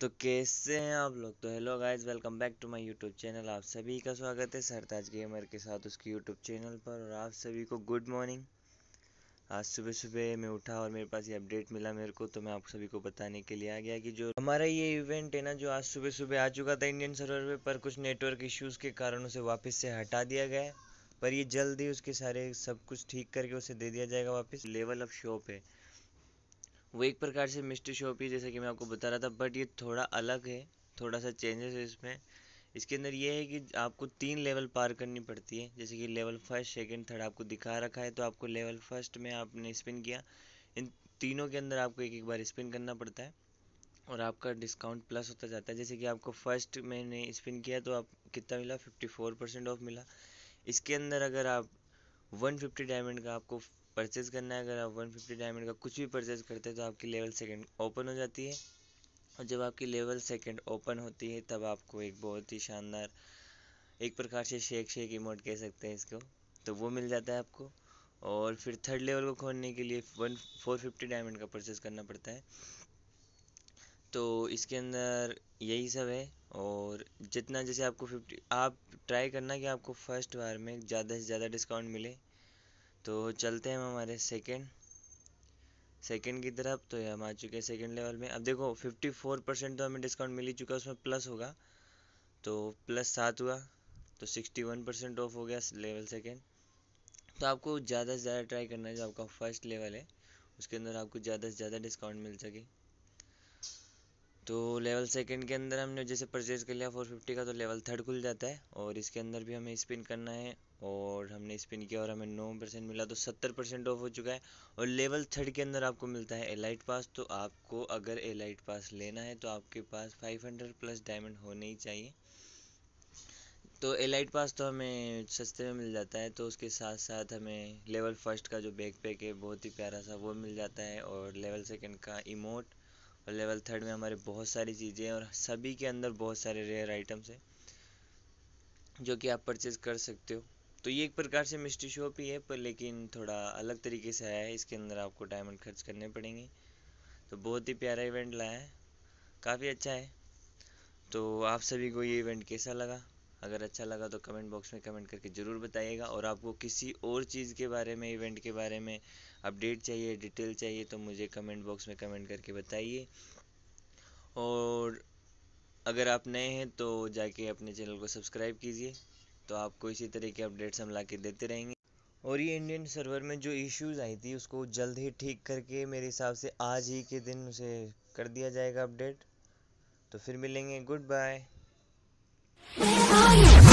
तो कैसे हैं आप लोग तो hello guys welcome back to my YouTube channel आप सभी का स्वागत है सरताज गेमर के साथ उसके यूट्यूब चैनल पर और आप सभी को गुड मॉर्निंग आज सुबह सुबह मैं उठा और मेरे पास ये अपडेट मिला मेरे को तो मैं आप सभी को बताने के लिए आ गया कि जो हमारा ये इवेंट है ना जो आज सुबह सुबह आ चुका था इंडियन सर्वर पे पर कुछ नेटवर्क इश्यूज़ के कारण उसे वापस से हटा दिया गया है पर ये जल्द ही उसके सारे सब कुछ ठीक करके उसे दे दिया जाएगा वापस लेवल ऑफ शॉप है वो एक प्रकार से मिस्ट्री शॉप ही जैसे कि मैं आपको बता रहा था बट ये थोड़ा अलग है थोड़ा सा चेंजेस है इसमें इसके अंदर ये है कि आपको तीन लेवल पार करनी पड़ती है जैसे कि लेवल फर्स्ट सेकेंड थर्ड आपको दिखा रखा है तो आपको लेवल फर्स्ट में आपने स्पिन किया इन तीनों के अंदर आपको एक एक बार स्पिन करना पड़ता है और आपका डिस्काउंट प्लस होता जाता है जैसे कि आपको फर्स्ट मैंने स्पिन किया तो आप कितना मिला फिफ्टी फोर परसेंट ऑफ मिला इसके अंदर अगर आप वन फिफ्टी डायमंड का आपको परचेज़ करना है अगर आप वन फिफ्टी डायमंड का कुछ भी परचेज़ करते हैं तो आपकी लेवल सेकेंड ओपन हो जाती है और जब आपकी लेवल सेकेंड ओपन होती है तब आपको एक बहुत ही शानदार एक प्रकार से शेक शेक इमोट कह सकते हैं इसको तो वो मिल जाता है आपको और फिर थर्ड लेवल को खोलने के लिए वन फोर फिफ्टी डायमंड का परचेज़ करना पड़ता है तो इसके अंदर यही सब है और जितना जैसे आपको फिफ्टी आप ट्राई करना कि आपको फर्स्ट बार में ज़्यादा से ज़्यादा डिस्काउंट मिले तो चलते हैं हम हमारे सेकेंड सेकेंड की तरफ तो हम आ चुके हैं सेकेंड लेवल में अब देखो फिफ्टी फोर परसेंट तो हमें डिस्काउंट मिल ही चुका है उसमें प्लस होगा तो प्लस सात हुआ तो सिक्सटी वन परसेंट ऑफ हो गया लेवल सेकेंड तो आपको ज़्यादा से ज़्यादा ट्राई करना है जो आपका फर्स्ट लेवल है उसके अंदर आपको ज़्यादा से ज़्यादा डिस्काउंट मिल सके तो लेवल सेकेंड के अंदर हमने जैसे परचेज़ कर लिया फोर फिफ्टी का तो लेवल थर्ड खुल जाता है और इसके अंदर भी हमें स्पिन करना है और स्पिन किया और हमें नौ परसेंट मिला तो सत्तर परसेंट ऑफ हो चुका है और लेवल थर्ड के अंदर आपको मिलता है एलाइट पास तो आपको अगर एलाइट पास लेना है तो आपके पास 500 प्लस डायमंड होने ही चाहिए तो एलाइट पास तो हमें सस्ते में मिल जाता है तो उसके साथ साथ हमें लेवल फर्स्ट का जो बैग पैक है बहुत ही प्यारा सा वो मिल जाता है और लेवल सेकेंड का इमोट और लेवल थर्ड में हमारे बहुत सारी चीज़ें हैं और सभी के अंदर बहुत सारे रेयर आइटम्स हैं जो कि आप परचेज़ कर सकते हो तो ये एक प्रकार से मिस्ट्री शॉप ही है पर लेकिन थोड़ा अलग तरीके से आया है इसके अंदर आपको डायमंड खर्च करने पड़ेंगे तो बहुत ही प्यारा इवेंट लाया है काफ़ी अच्छा है तो आप सभी को ये इवेंट कैसा लगा अगर अच्छा लगा तो कमेंट बॉक्स में कमेंट करके ज़रूर बताइएगा और आपको किसी और चीज़ के बारे में इवेंट के बारे में अपडेट चाहिए डिटेल चाहिए तो मुझे कमेंट बॉक्स में कमेंट करके बताइए और अगर आप नए हैं तो जाके अपने चैनल को सब्सक्राइब कीजिए तो आपको इसी तरह के अपडेट्स हम ला के देते रहेंगे और ये इंडियन सर्वर में जो इश्यूज़ आई थी उसको जल्द ही ठीक करके मेरे हिसाब से आज ही के दिन उसे कर दिया जाएगा अपडेट तो फिर मिलेंगे गुड बाय